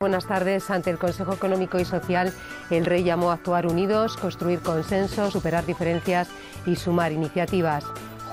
Buenas tardes. Ante el Consejo Económico y Social, el Rey llamó a actuar unidos, construir consenso, superar diferencias y sumar iniciativas.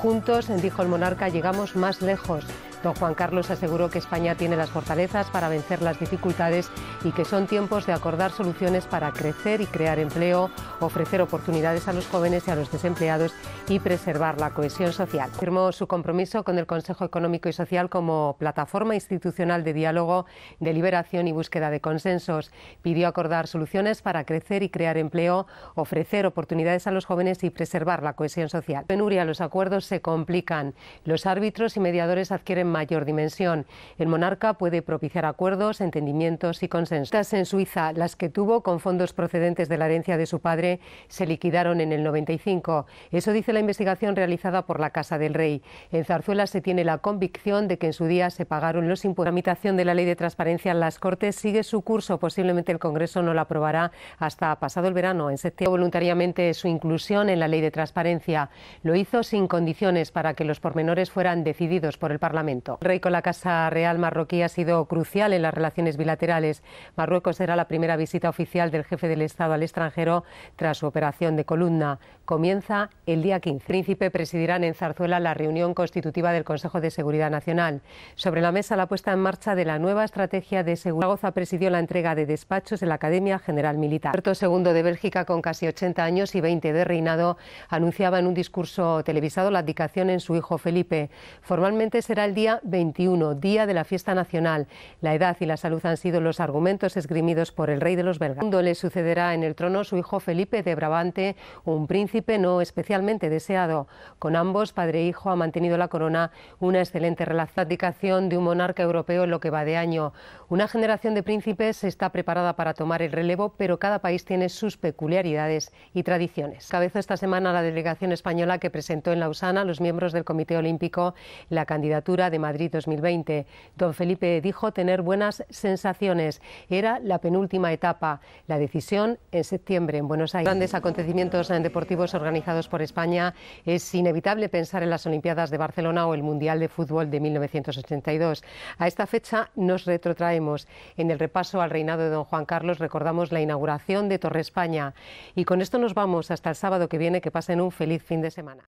Juntos, dijo el monarca, llegamos más lejos. Don Juan Carlos aseguró que España tiene las fortalezas para vencer las dificultades y que son tiempos de acordar soluciones para crecer y crear empleo, ofrecer oportunidades a los jóvenes y a los desempleados y preservar la cohesión social. Firmó su compromiso con el Consejo Económico y Social como plataforma institucional de diálogo, deliberación y búsqueda de consensos. Pidió acordar soluciones para crecer y crear empleo, ofrecer oportunidades a los jóvenes y preservar la cohesión social. En los acuerdos se complican. Los árbitros y mediadores adquieren mayor dimensión. El monarca puede propiciar acuerdos, entendimientos y consensos. En Suiza, las que tuvo con fondos procedentes de la herencia de su padre se liquidaron en el 95. Eso dice la investigación realizada por la Casa del Rey. En Zarzuela se tiene la convicción de que en su día se pagaron los impuestos. La tramitación de la ley de transparencia en las Cortes sigue su curso. Posiblemente el Congreso no la aprobará hasta pasado el verano, en septiembre. Voluntariamente su inclusión en la ley de transparencia. Lo hizo sin condiciones para que los pormenores fueran decididos por el Parlamento rey con la Casa Real marroquí ha sido crucial en las relaciones bilaterales. Marruecos será la primera visita oficial del jefe del Estado al extranjero tras su operación de columna. Comienza el día 15. príncipe presidirán en Zarzuela la reunión constitutiva del Consejo de Seguridad Nacional. Sobre la mesa la puesta en marcha de la nueva estrategia de seguridad. Zaragoza presidió la entrega de despachos en la Academia General Militar. Alberto II de Bélgica, con casi 80 años y 20 de reinado, anunciaba en un discurso televisado la abdicación en su hijo Felipe. Formalmente será el día 21, día de la fiesta nacional. La edad y la salud han sido los argumentos esgrimidos por el rey de los belgas. le sucederá en el trono su hijo Felipe de Brabante, un príncipe no especialmente deseado. Con ambos, padre e hijo, ha mantenido la corona una excelente relación de un monarca europeo en lo que va de año. Una generación de príncipes está preparada para tomar el relevo, pero cada país tiene sus peculiaridades y tradiciones. cabeza esta semana la delegación española que presentó en Lausana a los miembros del Comité Olímpico la candidatura de Madrid 2020. Don Felipe dijo tener buenas sensaciones. Era la penúltima etapa, la decisión en septiembre en Buenos Aires. Grandes acontecimientos deportivos organizados por España. Es inevitable pensar en las Olimpiadas de Barcelona o el Mundial de Fútbol de 1982. A esta fecha nos retrotraemos. En el repaso al reinado de don Juan Carlos recordamos la inauguración de Torre España. Y con esto nos vamos hasta el sábado que viene. Que pasen un feliz fin de semana.